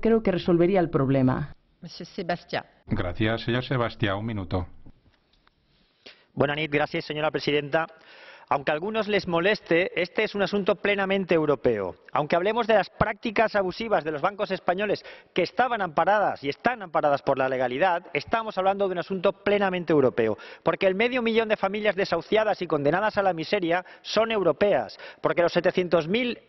creo que resolvería el problema. Gracias, señor Sebastián. Un minuto. Buenas gracias, señora presidenta. Aunque a algunos les moleste, este es un asunto plenamente europeo. Aunque hablemos de las prácticas abusivas de los bancos españoles que estaban amparadas y están amparadas por la legalidad, estamos hablando de un asunto plenamente europeo. Porque el medio millón de familias desahuciadas y condenadas a la miseria son europeas. Porque los 700.000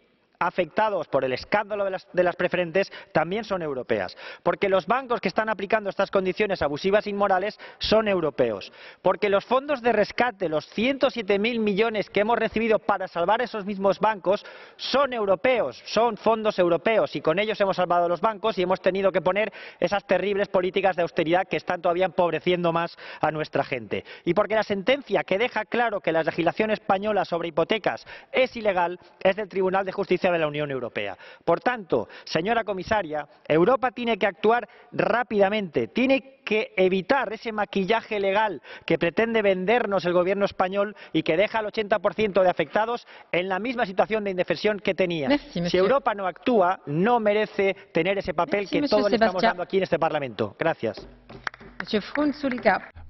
afectados por el escándalo de las, preferentes también son europeas. Porque los bancos que están aplicando estas condiciones abusivas e inmorales son europeos. Porque los fondos de rescate, los 107.000 millones que hemos recibido para salvar esos mismos bancos, son europeos, son fondos europeos y con ellos hemos salvado los bancos y hemos tenido que poner esas terribles políticas de austeridad que están todavía empobreciendo más a nuestra gente. Y porque la sentencia que deja claro que la legislación española sobre hipotecas es ilegal es del Tribunal de Justicia de la Unión Europea. Por tanto, señora comisaria, Europa tiene que actuar rápidamente, tiene que evitar ese maquillaje legal que pretende vendernos el gobierno español y que deja al 80% de afectados en la misma situación de indefensión que tenía. si Europa no actúa, no merece tener ese papel que todos le estamos dando aquí en este Parlamento. Gracias.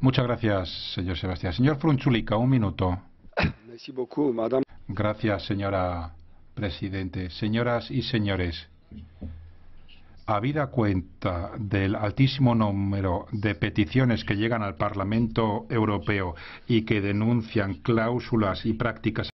Muchas gracias, señor Sebastián. Señor Frunzulica, un minuto. Gracias, señora presidente. Señoras y señores, habida cuenta del altísimo número de peticiones que llegan al Parlamento Europeo y que denuncian cláusulas y prácticas